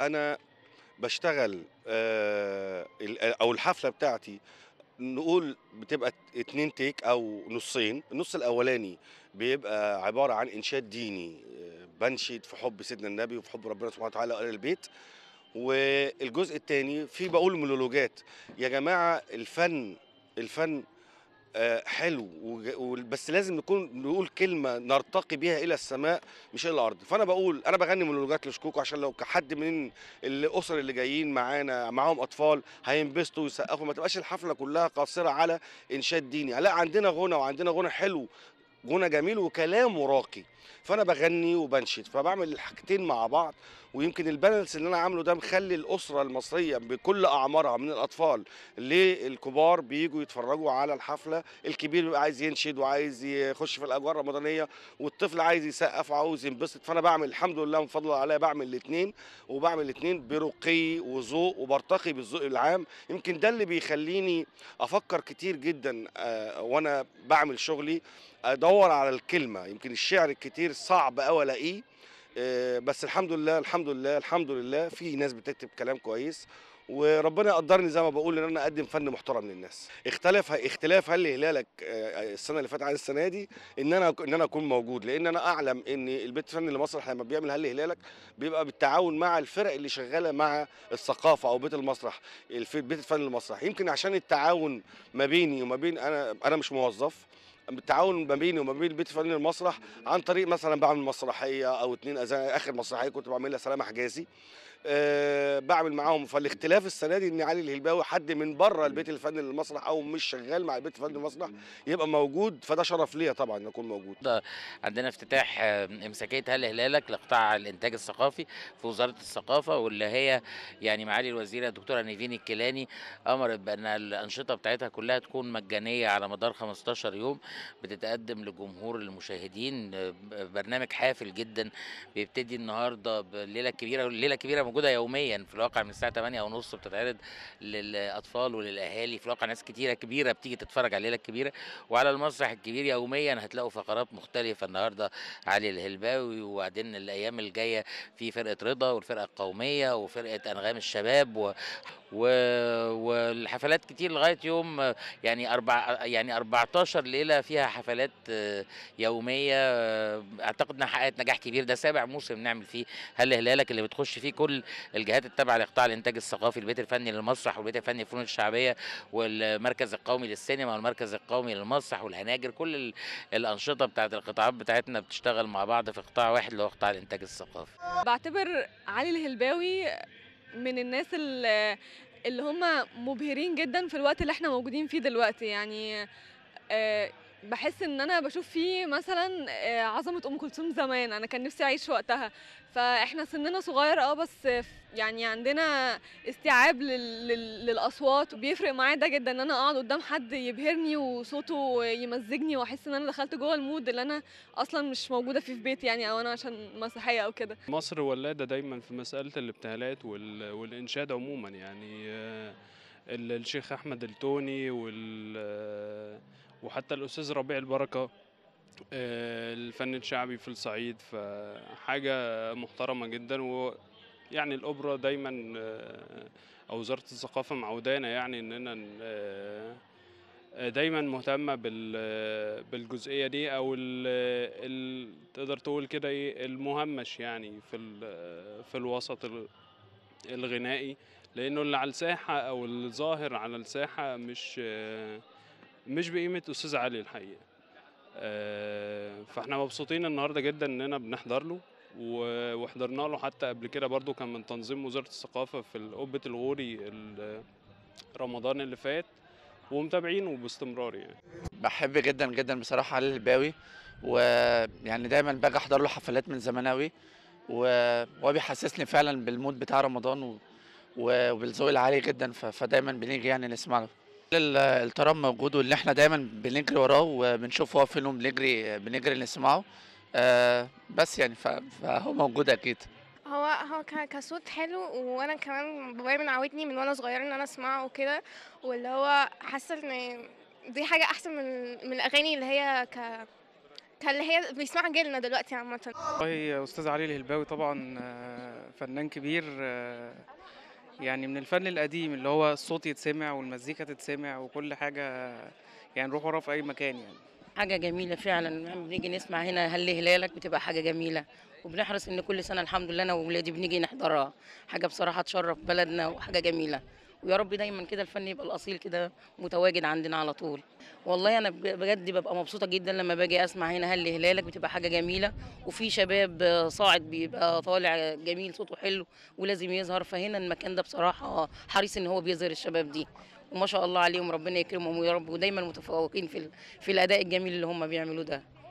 انا بشتغل آه، او الحفله بتاعتي نقول بتبقى اتنين تيك او نصين النص الاولاني بيبقى عباره عن انشاد ديني آه، بنشد في حب سيدنا النبي وفي حب ربنا سبحانه وتعالى وآل البيت والجزء الثاني في بقول مونولوجات يا جماعه الفن الفن آه، حلو بس لازم نكون نقول كلمه نرتقي بيها الى السماء مش الى الارض فانا بقول انا بغني مونولوجات لشكوكو عشان لو حد من الاسر اللي جايين معانا معاهم اطفال هينبسطوا ويسقفوا ما تبقاش الحفله كلها قاصره على انشاد ديني لا عندنا غنى وعندنا غنى حلو غنى جميل وكلامه راقي فانا بغني وبنشد فبعمل الحاجتين مع بعض ويمكن البالانس اللي انا عامله ده مخلي الاسره المصريه بكل اعمارها من الاطفال للكبار بييجوا يتفرجوا على الحفله الكبير بيبقى عايز ينشد وعايز يخش في الاجواء الرمضانيه والطفل عايز يسقف وعاوز ينبسط فانا بعمل الحمد لله من فضل عليا بعمل الاثنين وبعمل الاثنين برقي وذوق وبرتقي بالذوق العام يمكن ده اللي بيخليني افكر كتير جدا آه، وانا بعمل شغلي ادور على الكلمه يمكن الشعر الكتير صعب قوي الاقيه آه، بس الحمد لله الحمد لله الحمد لله في ناس بتكتب كلام كويس وربنا يقدرني زي ما بقول ان انا اقدم فن محترم للناس اختلف اختلاف هل هلالك آه، السنه اللي فاتت عن السنه دي ان انا ان انا اكون موجود لان انا اعلم ان البيت الفني المسرح لما بيعمل هل هلالك بيبقى بالتعاون مع الفرق اللي شغاله مع الثقافه او بيت المسرح في بيت الفن المسرح يمكن عشان التعاون ما بيني وما بين انا انا مش موظف التعاون ما بيني وما بين بيت فنان المسرح عن طريق مثلا بعمل مسرحيه او اثنين اخر مسرحيه كنت بعملها سلامه حجازي آه، بعمل معاهم فالاختلاف السنه دي ان علي الهلباوي حد من بره البيت الفني للمسرح او مش شغال مع البيت الفني للمسرح يبقى موجود فده شرف ليا طبعا ان اكون موجود عندنا افتتاح امساكيه آه، هل هلالك لقطاع الانتاج الثقافي في وزاره الثقافه واللي هي يعني معالي الوزيره الدكتوره نيفين الكيلاني امرت بان الانشطه بتاعتها كلها تكون مجانيه على مدار 15 يوم بتتقدم لجمهور المشاهدين آه، برنامج حافل جدا بيبتدي النهارده بليله كبيره الليله الكبيره موجوده يوميا في الواقع من الساعه 8 ونص بتتعرض للاطفال وللاهالي في الواقع ناس كتيره كبيره بتيجي تتفرج على الليله الكبيره وعلى المسرح الكبير يوميا هتلاقوا فقرات مختلفه النهارده علي الهلباوي وبعدين الايام الجايه في فرقه رضا والفرقه القوميه وفرقه انغام الشباب والحفلات كتير لغايه يوم يعني أربع يعني 14 ليله فيها حفلات يوميه اعتقد انها حققت نجاح كبير ده سابع موسم نعمل فيه هل هلالك اللي بتخش فيه كل الجهات التابعه لقطاع الانتاج الثقافي البيت الفني للمسرح والبيت الفني للفنون الشعبيه والمركز القومي للسينما والمركز القومي للمسرح والهناجر كل الانشطه بتاعه القطاعات بتاعتنا بتشتغل مع بعض في قطاع واحد اللي هو قطاع الانتاج الثقافي بعتبر علي الهلباوي من الناس اللي, اللي هم مبهرين جدا في الوقت اللي احنا موجودين فيه دلوقتي يعني آه، بحس ان انا بشوف فيه مثلا آه، عظمه ام كلثوم زمان انا كان نفسي اعيش وقتها فاحنا سننا صغير اه بس يعني عندنا استيعاب للاصوات وبيفرق معايا ده جدا ان انا اقعد قدام حد يبهرني وصوته يمزجني واحس ان انا دخلت جوه المود اللي انا اصلا مش موجوده فيه في بيتي يعني او انا عشان مسيحيه او كده مصر ولاده دايما في مساله الابتهالات والانشاد عموما يعني آه، الشيخ احمد التوني وال آه، وحتى الاستاذ ربيع البركه آه، الفن الشعبي في الصعيد فحاجه محترمه جدا و يعني الاوبرا دايما او آه، وزاره الثقافه معودانا يعني اننا آه، دايما مهتمه بالجزئيه دي او تقدر تقول كده ايه المهمش يعني في في الوسط الغنائي لانه اللي على الساحه او الظاهر على الساحه مش مش بقيمه استاذ علي الحقيقه آه، فاحنا مبسوطين النهارده جدا اننا بنحضر له وحضرنا له حتى قبل كده برضو كان من تنظيم وزاره الثقافه في قبه الغوري رمضان اللي فات ومتابعينه باستمرار يعني بحب جدا جدا بصراحه علي الباوي ويعني دايما باجي احضر له حفلات من زمان قوي وهو بيحسسني فعلا بالمود بتاع رمضان و... وبالذوق العالي جدا فدايما بنيجي يعني نسمع له الترام موجود واللي احنا دايما بنجري وراه وبنشوفه في فين بنجري بنجري نسمعه آه، بس يعني فهو موجود اكيد هو هو كصوت حلو وانا كمان بابايا من عودني من وانا صغيره ان انا اسمعه وكده واللي هو حاسه ان دي حاجه احسن من من الاغاني اللي هي ك اللي هي بيسمعها جيلنا دلوقتي عامه والله استاذ علي الهلباوي طبعا آه، فنان كبير آه، يعني من الفن القديم اللي هو الصوت يتسمع والمزيكا تتسمع وكل حاجه يعني نروح وراه في اي مكان يعني حاجه جميله فعلا بنيجي نسمع هنا هل هلالك بتبقى حاجه جميله وبنحرص ان كل سنه الحمد لله انا وولادي بنيجي نحضرها حاجه بصراحه تشرف بلدنا وحاجه جميله ويا رب دايما كده الفن يبقى الاصيل كده متواجد عندنا على طول والله انا بجد ببقى مبسوطه جدا لما باجي اسمع هنا هل هلالك بتبقى حاجه جميله وفي شباب صاعد بيبقى طالع جميل صوته حلو ولازم يظهر فهنا المكان ده بصراحه حريص ان هو بيظهر الشباب دي وما شاء الله عليهم ربنا يكرمهم ويا رب ودايما متفوقين في في الاداء الجميل اللي هم بيعملوه ده